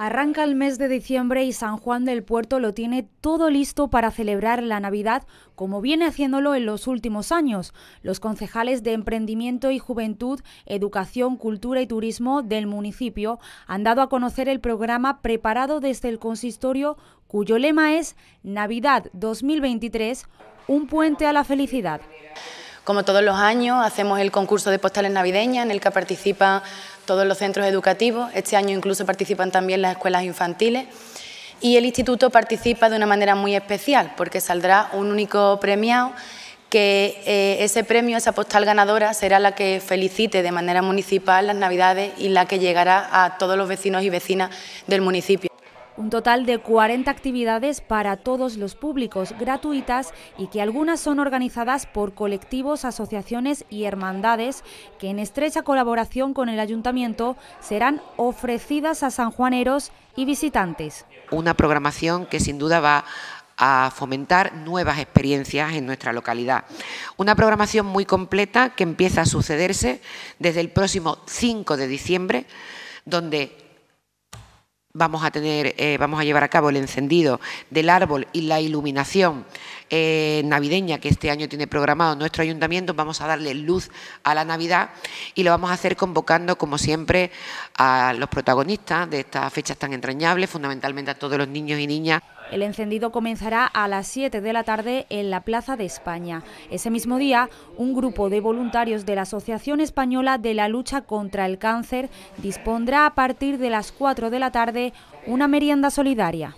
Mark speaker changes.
Speaker 1: Arranca el mes de diciembre y San Juan del Puerto lo tiene todo listo para celebrar la Navidad como viene haciéndolo en los últimos años. Los concejales de Emprendimiento y Juventud, Educación, Cultura y Turismo del municipio han dado a conocer el programa preparado desde el consistorio cuyo lema es Navidad 2023, un puente a la felicidad.
Speaker 2: Como todos los años, hacemos el concurso de postales navideñas en el que participan todos los centros educativos. Este año incluso participan también las escuelas infantiles. Y el instituto participa de una manera muy especial porque saldrá un único premiado que eh, ese premio, esa postal ganadora, será la que felicite de manera municipal las Navidades y la que llegará a todos los vecinos
Speaker 1: y vecinas del municipio. Un total de 40 actividades para todos los públicos, gratuitas y que algunas son organizadas por colectivos, asociaciones y hermandades que en estrecha colaboración con el ayuntamiento serán ofrecidas a sanjuaneros y visitantes.
Speaker 3: Una programación que sin duda va a fomentar nuevas experiencias en nuestra localidad. Una programación muy completa que empieza a sucederse desde el próximo 5 de diciembre, donde vamos a, tener, eh, vamos a llevar a cabo el encendido del árbol y la iluminación eh, navideña que este año tiene programado nuestro ayuntamiento. Vamos a darle luz a la Navidad y lo vamos a hacer convocando, como siempre, a los protagonistas de estas fechas tan entrañables, fundamentalmente a todos los niños y niñas. El encendido comenzará a
Speaker 1: las 7 de la tarde en la Plaza de España. Ese mismo día, un grupo de voluntarios de la Asociación Española de la Lucha contra el Cáncer dispondrá a partir de las 4 de la tarde una merienda solidaria.